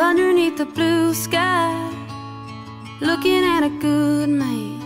underneath the blue sky, looking at a good man.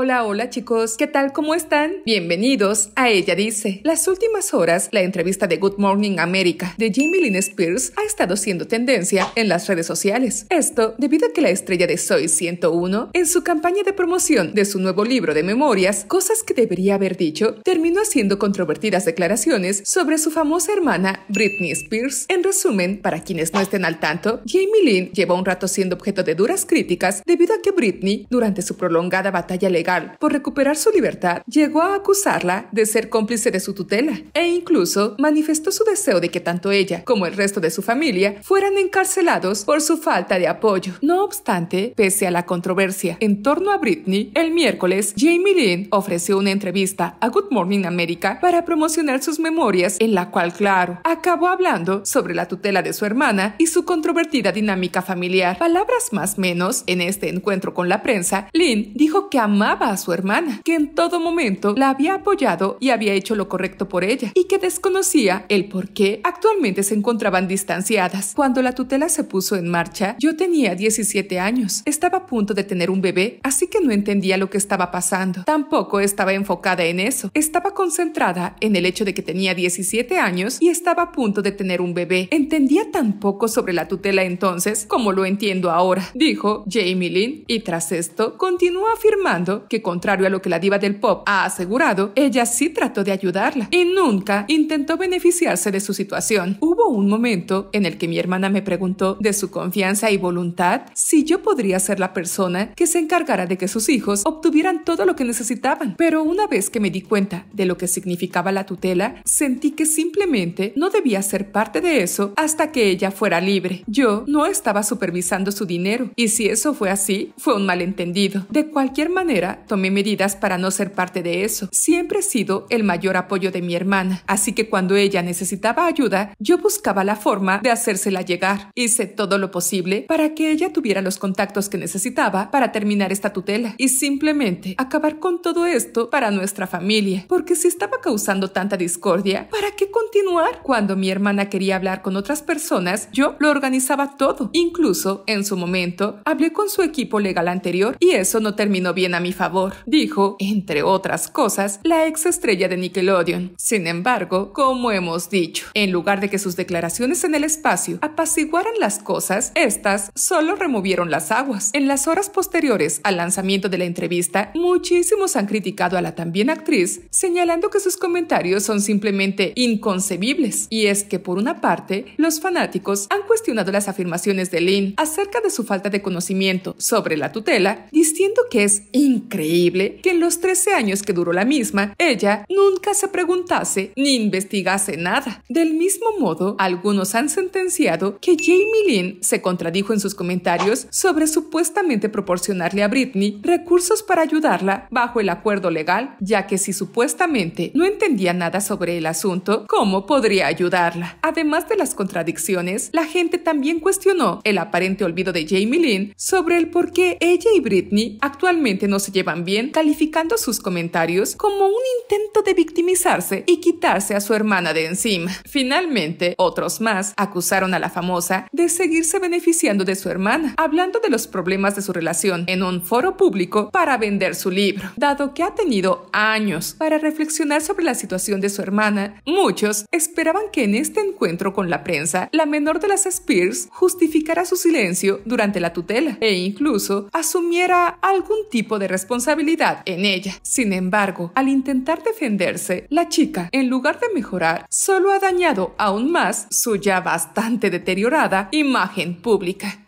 Hola, hola chicos, ¿qué tal? ¿Cómo están? Bienvenidos a Ella Dice. Las últimas horas, la entrevista de Good Morning America de Jamie Lynn Spears ha estado siendo tendencia en las redes sociales. Esto debido a que la estrella de Soy 101, en su campaña de promoción de su nuevo libro de memorias, Cosas que debería haber dicho, terminó haciendo controvertidas declaraciones sobre su famosa hermana Britney Spears. En resumen, para quienes no estén al tanto, Jamie Lynn lleva un rato siendo objeto de duras críticas debido a que Britney, durante su prolongada batalla legal, por recuperar su libertad, llegó a acusarla de ser cómplice de su tutela e incluso manifestó su deseo de que tanto ella como el resto de su familia fueran encarcelados por su falta de apoyo. No obstante, pese a la controversia en torno a Britney, el miércoles Jamie Lynn ofreció una entrevista a Good Morning America para promocionar sus memorias en la cual, claro, acabó hablando sobre la tutela de su hermana y su controvertida dinámica familiar. Palabras más menos, en este encuentro con la prensa, Lynn dijo que amaba a su hermana, que en todo momento la había apoyado y había hecho lo correcto por ella, y que desconocía el por qué actualmente se encontraban distanciadas. Cuando la tutela se puso en marcha, yo tenía 17 años, estaba a punto de tener un bebé, así que no entendía lo que estaba pasando. Tampoco estaba enfocada en eso, estaba concentrada en el hecho de que tenía 17 años y estaba a punto de tener un bebé. Entendía tan poco sobre la tutela entonces como lo entiendo ahora, dijo Jamie Lynn, y tras esto continuó afirmando que contrario a lo que la diva del pop ha asegurado, ella sí trató de ayudarla y nunca intentó beneficiarse de su situación. Hubo un momento en el que mi hermana me preguntó de su confianza y voluntad si yo podría ser la persona que se encargara de que sus hijos obtuvieran todo lo que necesitaban, pero una vez que me di cuenta de lo que significaba la tutela, sentí que simplemente no debía ser parte de eso hasta que ella fuera libre. Yo no estaba supervisando su dinero y si eso fue así, fue un malentendido. De cualquier manera, tomé medidas para no ser parte de eso. Siempre he sido el mayor apoyo de mi hermana, así que cuando ella necesitaba ayuda, yo buscaba la forma de hacérsela llegar. Hice todo lo posible para que ella tuviera los contactos que necesitaba para terminar esta tutela y simplemente acabar con todo esto para nuestra familia, porque si estaba causando tanta discordia, ¿para qué continuar? Cuando mi hermana quería hablar con otras personas, yo lo organizaba todo. Incluso, en su momento, hablé con su equipo legal anterior y eso no terminó bien a mi favor, dijo, entre otras cosas, la ex estrella de Nickelodeon. Sin embargo, como hemos dicho, en lugar de que sus declaraciones en el espacio apaciguaran las cosas, estas solo removieron las aguas. En las horas posteriores al lanzamiento de la entrevista, muchísimos han criticado a la también actriz, señalando que sus comentarios son simplemente inconcebibles. Y es que, por una parte, los fanáticos han cuestionado las afirmaciones de Lynn acerca de su falta de conocimiento sobre la tutela, diciendo que es inconcebible increíble que en los 13 años que duró la misma, ella nunca se preguntase ni investigase nada. Del mismo modo, algunos han sentenciado que Jamie Lynn se contradijo en sus comentarios sobre supuestamente proporcionarle a Britney recursos para ayudarla bajo el acuerdo legal, ya que si supuestamente no entendía nada sobre el asunto, ¿cómo podría ayudarla? Además de las contradicciones, la gente también cuestionó el aparente olvido de Jamie Lynn sobre el por qué ella y Britney actualmente no se llevan bien, calificando sus comentarios como un intento de victimizarse y quitarse a su hermana de encima. Finalmente, otros más acusaron a la famosa de seguirse beneficiando de su hermana, hablando de los problemas de su relación en un foro público para vender su libro. Dado que ha tenido años para reflexionar sobre la situación de su hermana, muchos esperaban que en este encuentro con la prensa, la menor de las Spears justificara su silencio durante la tutela e incluso asumiera algún tipo de responsabilidad en ella. Sin embargo, al intentar defenderse, la chica, en lugar de mejorar, solo ha dañado aún más su ya bastante deteriorada imagen pública.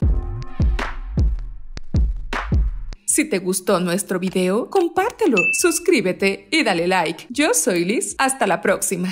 Si te gustó nuestro video, compártelo, suscríbete y dale like. Yo soy Liz, hasta la próxima.